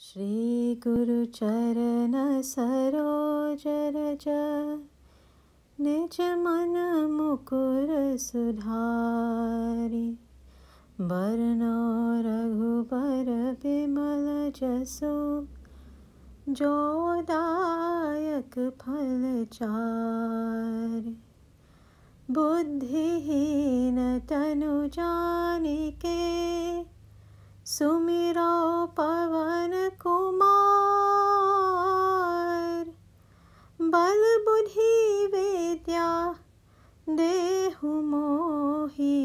श्री श्रीगुरुचरण सरोज रज निज मन मुकुर सुधारि वरण रघुबर विमल जो दायक फल चार बुद्धिहीन तनु के सुमिरा पवन कुमार बल बुद्धि विद्या देहु मोहि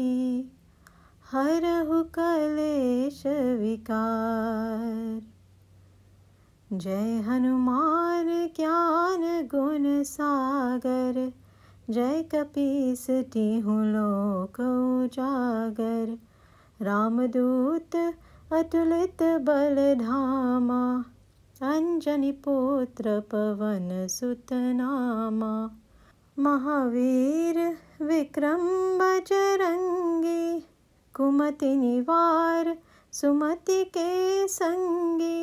हरहु कलेश विकार जय हनुमान ज्ञान गुण सागर जय कपीस टीहु लोक उजागर रामदूत अतुलित बलधामा अंजनी पुत्र पवन सुतनामा महावीर विक्रम बजरङ्गी कुमति निवार सुमति के संगी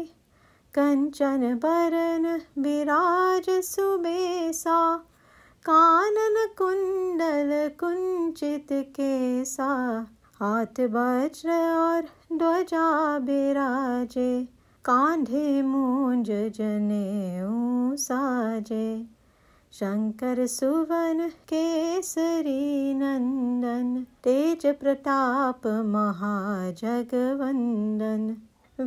कंचन बरन विराज सुबेसा कानन कुंडल कुंचित केसा हाथ वज्र और ध्वजा बिराजे कांधे मूंज जने साजे शंकर सुवन केसरी नंदन तेज प्रताप महाजगवंदन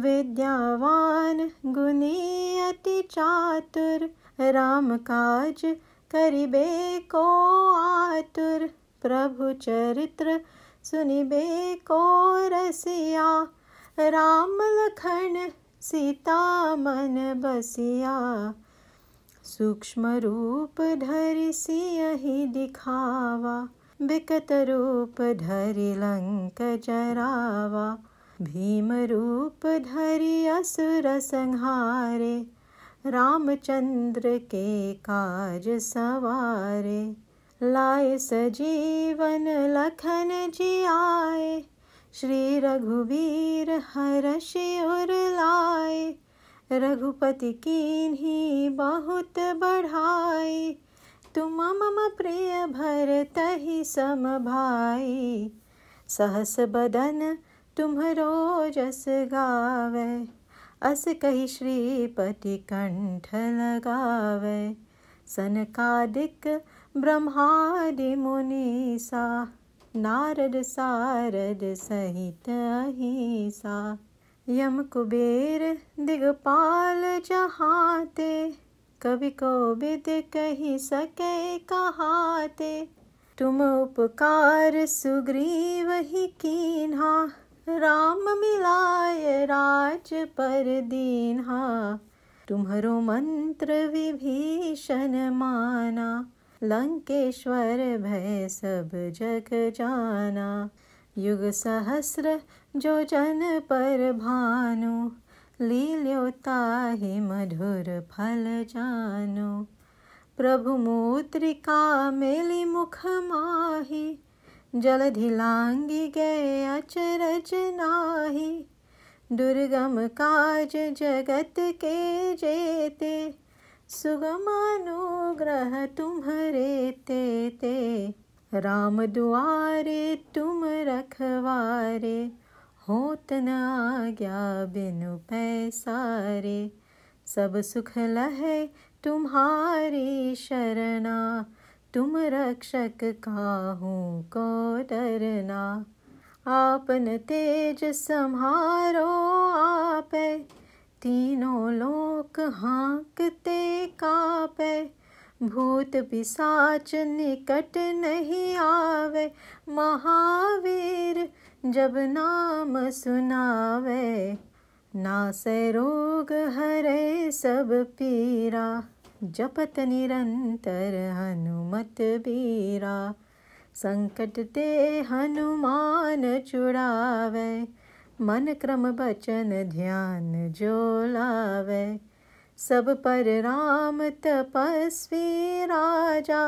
विद्यावान गुनी अति चातुर राम काज करिबे को आतुर प्रभु चरित्र सुनिबे को रसिया राम लखन सीता मन बसिया सूक्ष्म रूप धरि सियहि दिखावा बिकत रूप धरि लंक जरावा भीम रूप धरि असुर संहारे रामचंद्र के काज सवारे लाए सजीवन लखन जी आए श्री रघुवीर हर उर लाए रघुपति कीन्ही बहुत बढ़ाई तुम मम प्रिय भर तही सम भाई सहस बदन तुम्हरो जस गावे अस कही श्रीपति कंठ लगावे सनकादिक ब्रह्मादि मुनीसा नारद सारद सहित अहिसा यम कुबेर दिगपाल जहाते कवि को विद कही सके कहाते तुम उपकार सुग्रीव ही कीन्हा राम मिलाय राज पर दीन्हा तुम्हारो मंत्र विभीषण माना लंकेश्वर भय सब जग जाना युग सहस्र जो जन पर भानु लील्योता मधुर फल जानो प्रभु मूत्रिका मेली मुख माही जलधि लांगी गए अचरज नाही दुर्गम काज जगत के जेते सुगमानुग्रह तुम्हारे ते ते राम दुआरे तुम रखवारे होत न आज्ञा बिनु पैसारे सब सुख लहे तुम्हारी शरणा तुम रक्षक काहू को डरना आपन तेज संहारो आप तीनों लोक हाँकते कापे भूत पिसाच निकट नहीं आवे महावीर जब नाम सुनावे नासे रोग हरे सब पीरा जपत निरंतर हनुमत बीरा संकट ते हनुमान छुड़ावे मन क्रम बचन ध्यान जो लावे सब पर राम तपस्वी राजा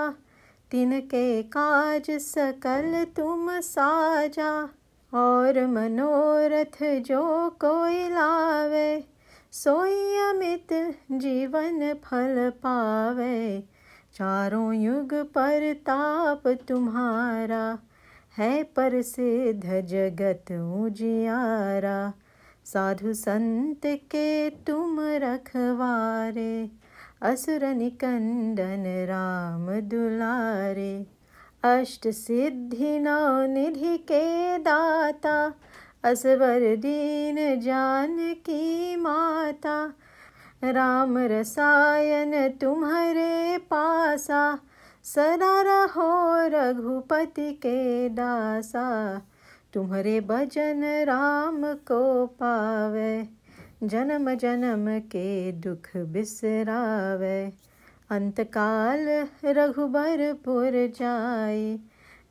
तिनके काज सकल तुम साजा और मनोरथ जो कोई लावे सोई अमित जीवन फल पावे चारों युग पर ताप तुम्हारा है पर सिद्ध जगत उजियारा साधु संत के तुम रखवारे असुर निकंदन राम दुलारे अष्ट सिद्धि नौ निधि के दाता असवर दीन जान की माता राम रसायन तुम्हारे पासा सदा रहो रघुपति के दासा तुम्हारे भजन राम को पावे जन्म जन्म के दुख बिसरावे अंतकाल रघुबरपुर जाय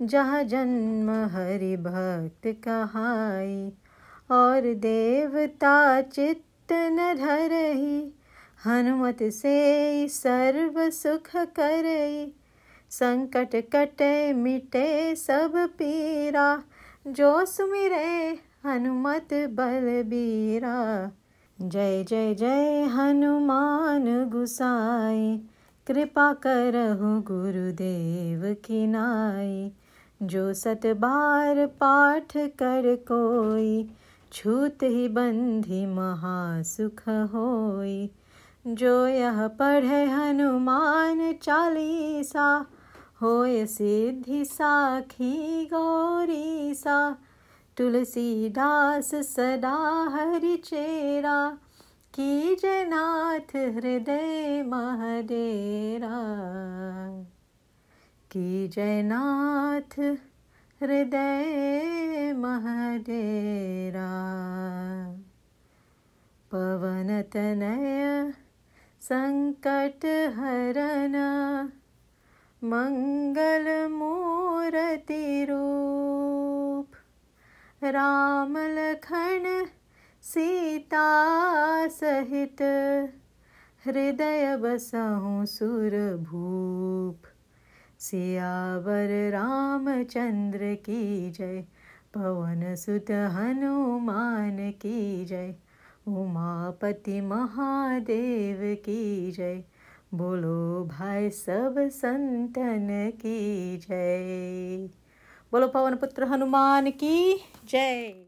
जहाँ जन्म हरि भक्त कहाई और देवता चित्त तन धरही हनुमत से सर्व सुख करई संकट कटे मिटे सब पीरा जो सुमिरे हनुमत बलबीरा जय जय जय हनुमान गुसाई कृपा करहु गुरुदेव की नाई जो सत बार पाठ कर कोई छूत ही बंधी महासुख होई जो यह पढ़े हनुमान चालीसा होय सिद्धि साखी गौरी सा तुलसीदास सदा हरि चेरा की जनाथ हृदय महदेरा की जयनाथ हृदय महदेरा पवन तनय संकट हरना मंगल मूर्ति रूप राम लखन सीता सहित हृदय बसहु सुरभूप सियावर रामचंद्र की जय पवन सुत हनुमान की जय उमापति महादेव की जय बोलो भाई सब संतन की जय बोलो पवन पुत्र हनुमान की जय